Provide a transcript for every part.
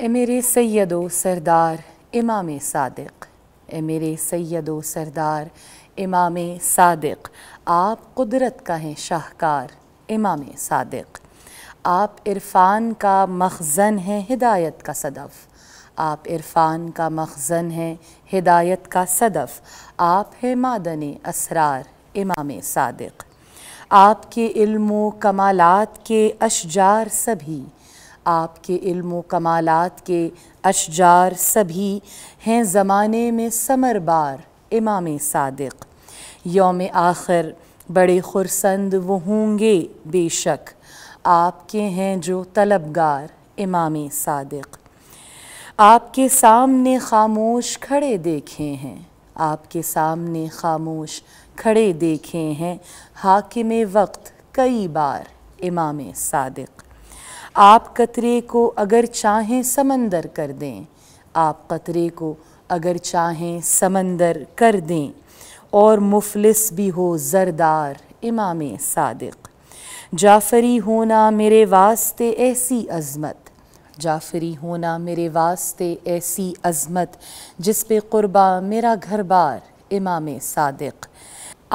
ए मेरे सैदो सरदार इमाम सादिक ए मेरे सैदो सरदार इमाम सादिक आप कुदरत का हैं शाहकार इमाम सादिक आप इरफ़ान का मखज़न हैं हिदायत का सदफ़ आप इरफ़ान का मखज़न हैं हिदायत का सदफ़ आप हैं मादन असरार इमाम सादिक आपके इल्म कमालात के अशजार सभी आपके इल्म कमालात के अशजार सभी हैं ज़माने में समर बार इमाम सादिक योम आखिर बड़े खुरसंद वो होंगे बेशक आपके हैं जो तलबगार इमाम सादिक आपके सामने खामोश खड़े देखे हैं आपके सामने खामोश खड़े देखे हैं हाकिम वक्त कई बार इमाम सादिक आप कतरे को अगर चाहें समंदर कर दें आप कतरे को अगर चाहें समंदर कर दें और मुफलिस भी हो जरदार इमाम सादिक जाफरी होना मेरे वास्ते ऐसी अज़मत जाफरी होना मेरे वास्ते ऐसी अज़मत जिस पे क़ुरबा मेरा घर बार इमाम सादिक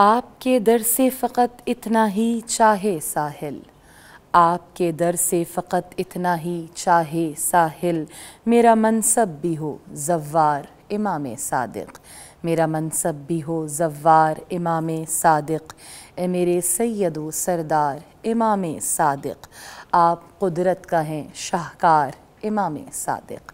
आपके दर से फ़कत इतना ही चाहे साहिल आपके दर से फ़कत इतना ही चाहे साहिल मेरा मनसब भी हो जव्वार इमाम सादिक मेरा मनसब भी हो जव्वार इमाम सादिक ए मेरे सैद व सरदार इमाम सादिक आप कुदरत का हैं शाहकार इमाम सादिक